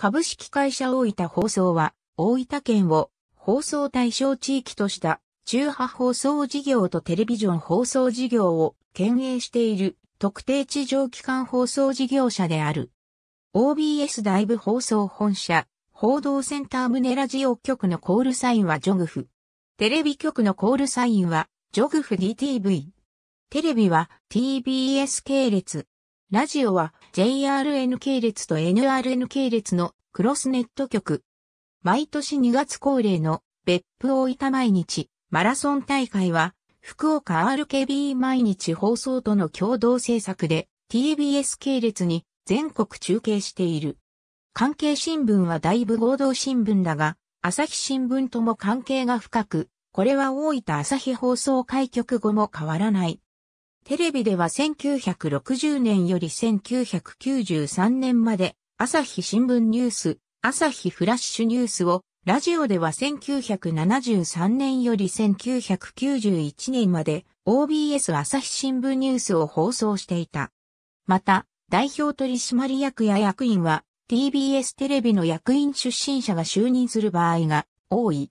株式会社大分放送は、大分県を放送対象地域とした中波放送事業とテレビジョン放送事業を兼営している特定地上機関放送事業者である。OBS 大部放送本社、報道センター胸ラジオ局のコールサインはジョグフ。テレビ局のコールサインはジョグフ DTV。テレビは TBS 系列。ラジオは JRN 系列と NRN 系列のクロスネット局。毎年2月恒例の別府大分毎日マラソン大会は福岡 RKB 毎日放送との共同制作で TBS 系列に全国中継している。関係新聞はだいぶ合同新聞だが、朝日新聞とも関係が深く、これは大分朝日放送開局後も変わらない。テレビでは1960年より1993年まで朝日新聞ニュース、朝日フラッシュニュースを、ラジオでは1973年より1991年まで OBS 朝日新聞ニュースを放送していた。また、代表取締役や役員は TBS テレビの役員出身者が就任する場合が多い。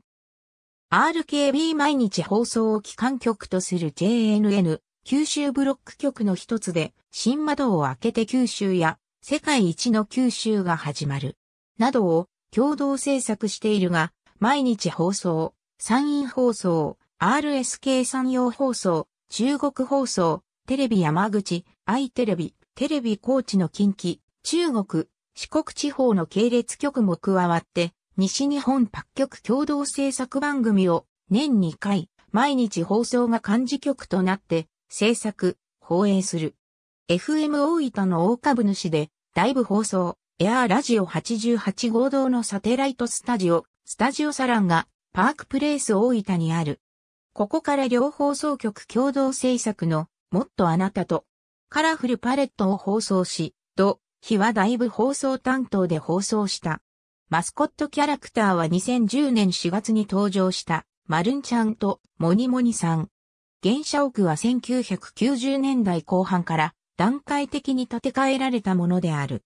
RKB 毎日放送を機関局とする JNN 九州ブロック局の一つで新窓を開けて九州や世界一の九州が始まる。などを共同制作しているが、毎日放送、山陰放送、RSK 山陽放送、中国放送、テレビ山口、愛テレビ、テレビ高知の近畿、中国、四国地方の系列局も加わって、西日本各局共同制作番組を年2回、毎日放送が漢字局となって、制作、放映する。FM 大分の大株主で、ライブ放送、エアーラジオ88合同のサテライトスタジオ、スタジオサランが、パークプレイス大分にある。ここから両放送局共同制作の、もっとあなたと、カラフルパレットを放送し、と、日はだいぶ放送担当で放送した。マスコットキャラクターは2010年4月に登場した、マルンちゃんとモニモニさん。原社屋は1990年代後半から段階的に建て替えられたものである。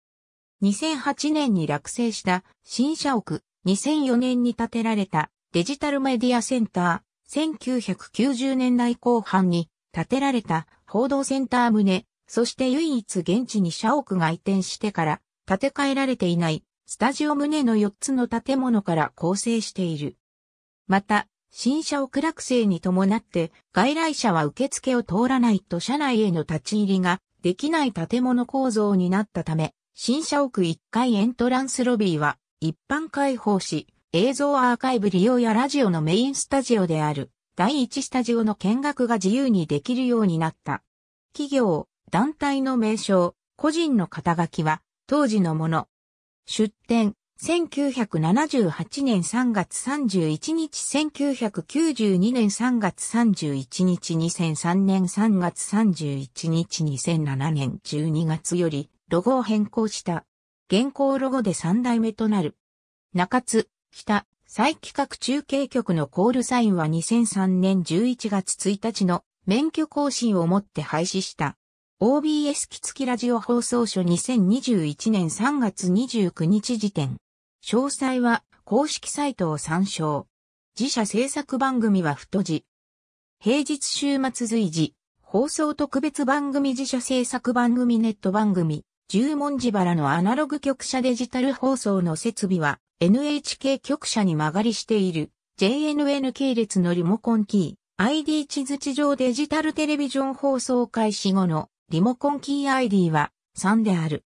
2008年に落成した新社屋、2004年に建てられたデジタルメディアセンター、1990年代後半に建てられた報道センター棟、そして唯一現地に社屋が移転してから建て替えられていないスタジオ棟の4つの建物から構成している。また、新社屋落成に伴って外来者は受付を通らないと社内への立ち入りができない建物構造になったため、新社屋1階エントランスロビーは一般開放し、映像アーカイブ利用やラジオのメインスタジオである第1スタジオの見学が自由にできるようになった。企業、団体の名称、個人の肩書きは当時のもの。出展、1978年3月31日、1992年3月31日、2003年3月31日、2007年12月よりロゴを変更した。現行ロゴで3代目となる。中津、北、再企画中継局のコールサインは2003年11月1日の免許更新をもって廃止した。OBS キツキラジオ放送所2021年3月29日時点。詳細は公式サイトを参照。自社制作番組は太字。平日週末随時、放送特別番組自社制作番組ネット番組、十文字原のアナログ局舎デジタル放送の設備は NHK 局舎に曲がりしている JNN 系列のリモコンキー ID 地図地上デジタルテレビジョン放送開始後のリモコンキー ID は3である。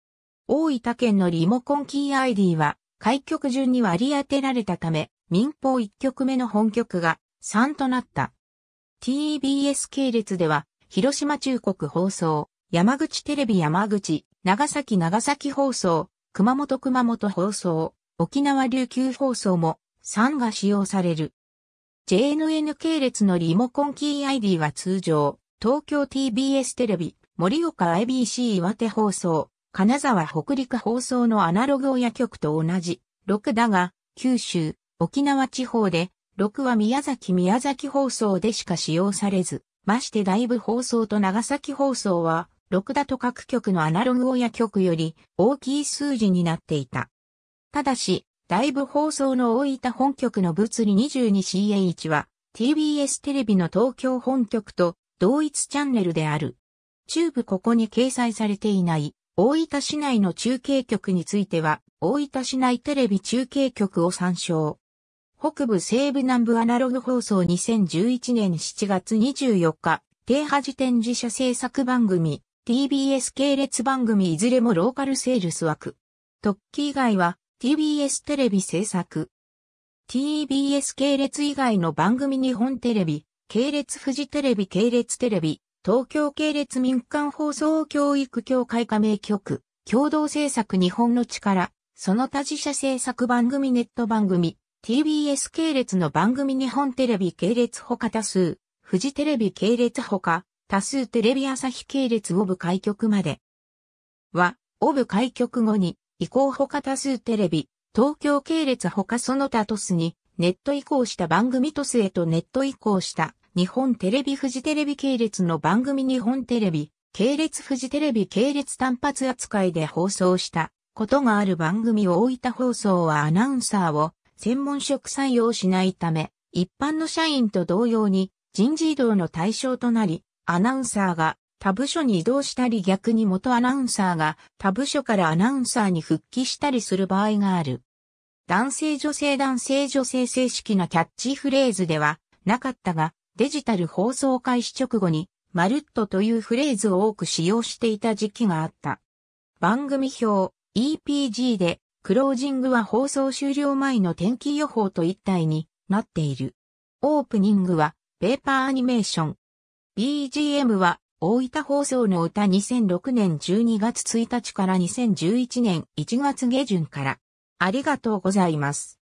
大分県のリモコンキー ID は開局順に割り当てられたため、民放1局目の本局が3となった。TBS 系列では、広島中国放送、山口テレビ山口、長崎長崎放送、熊本熊本放送、沖縄琉球放送も3が使用される。JNN 系列のリモコンキー ID は通常、東京 TBS テレビ、盛岡 IBC 岩手放送、金沢北陸放送のアナログ親局と同じ、6だが、九州、沖縄地方で、6は宮崎宮崎放送でしか使用されず、ましてライブ放送と長崎放送は、6だと各局のアナログ親局より大きい数字になっていた。ただし、ライブ放送の大分本局の物理 22CA1 は TBS テレビの東京本局と同一チャンネルである。中部ここに掲載されていない大分市内の中継局については、大分市内テレビ中継局を参照。北部西部南部アナログ放送2011年7月24日、停波時点自社制作番組、TBS 系列番組いずれもローカルセールス枠。特記以外は TBS テレビ制作。TBS 系列以外の番組日本テレビ、系列フジテレビ系列テレビ、東京系列民間放送教育協会加盟局、共同制作日本の力、その他自社制作番組ネット番組、TBS 系列の番組日本テレビ系列ほか多数、フジテレビ系列ほか、多数テレビ朝日系列オブ開局まで。は、オブ開局後に、移行ほか多数テレビ、東京系列ほかその他トスに、ネット移行した番組トスへとネット移行した日本テレビ富士テレビ系列の番組日本テレビ、系列富士テレビ系列単発扱いで放送したことがある番組を大分放送はアナウンサーを専門職採用しないため、一般の社員と同様に人事異動の対象となり、アナウンサーが他部署に移動したり逆に元アナウンサーが他部署からアナウンサーに復帰したりする場合がある。男性女性男性女性正式なキャッチフレーズではなかったが、デジタル放送開始直後に、まるっとというフレーズを多く使用していた時期があった。番組表、EPG で、クロージングは放送終了前の天気予報と一体になっている。オープニングは、ペーパーアニメーション。BGM は、大分放送の歌2006年12月1日から2011年1月下旬から。ありがとうございます。